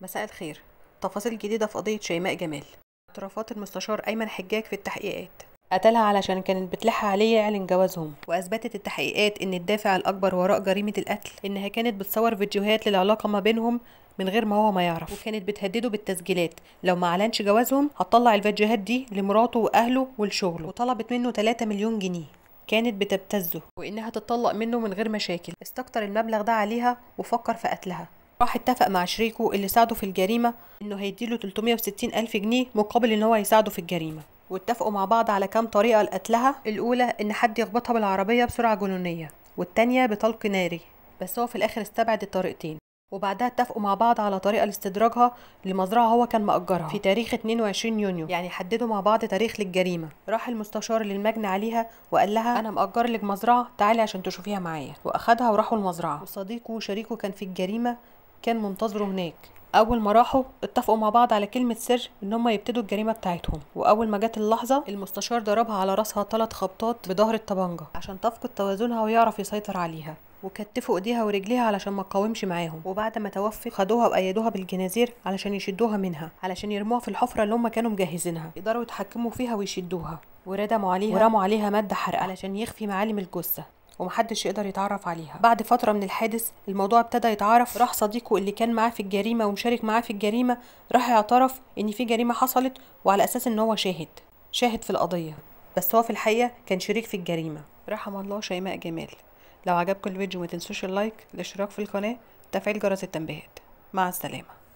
مساء الخير تفاصيل جديدة في قضية شيماء جمال اعترافات المستشار أيمن حجاج في التحقيقات قتلها علشان كانت بتلح عليه يعلن جوازهم واثبتت التحقيقات ان الدافع الاكبر وراء جريمه القتل انها كانت بتصور فيديوهات للعلاقه ما بينهم من غير ما هو ما يعرف وكانت بتهدده بالتسجيلات لو ما اعلنش جوازهم هتطلع الفيديوهات دي لمراته واهله ولشغله وطلبت منه 3 مليون جنيه كانت بتبتزه وانها تتطلق منه من غير مشاكل استكتر المبلغ ده عليها وفكر في قتلها راح اتفق مع شريكه اللي ساعده في الجريمة انه هيديله 360 الف جنيه مقابل ان هو يساعده في الجريمة واتفقوا مع بعض على كام طريقة لقتلها الأولى إن حد يخبطها بالعربية بسرعة جنونية والتانية بطلق ناري بس هو في الآخر استبعد الطريقتين وبعدها اتفقوا مع بعض على طريقة لاستدراجها لمزرعة هو كان مأجرها في تاريخ 22 يونيو يعني حددوا مع بعض تاريخ للجريمة راح المستشار للمجني عليها وقال لها أنا مأجر لك مزرعة تعالي عشان تشوفيها معايا وأخدها وراحوا المزرعة وصديقه وشريكه كان في الجريمة كان منتظره هناك اول ما راحوا اتفقوا مع بعض على كلمه سر ان هم يبتدوا الجريمه بتاعتهم واول ما جت اللحظه المستشار ضربها على راسها ثلاث خبطات بظهر الطبنجه عشان تفقد توازنها ويعرف يسيطر عليها وكتفوا ايديها ورجليها علشان ما تقاومش معاهم وبعد ما توفي خدوها وايدوها بالجنازير علشان يشدوها منها علشان يرموها في الحفره اللي هم كانوا مجهزينها يقدروا يتحكموا فيها ويشدوها وردموا عليها ورموا عليها ماده حرقه علشان يخفي معالم الجثه ومحدش يقدر يتعرف عليها بعد فتره من الحادث الموضوع ابتدى يتعرف راح صديقه اللي كان معاه في الجريمه ومشارك معاه في الجريمه راح يعترف ان في جريمه حصلت وعلى اساس ان هو شاهد شاهد في القضيه بس هو في الحقيقه كان شريك في الجريمه رحم الله شيماء جمال لو عجبكم الفيديو ما تنسوش اللايك الاشتراك في القناه تفعيل جرس التنبيهات مع السلامه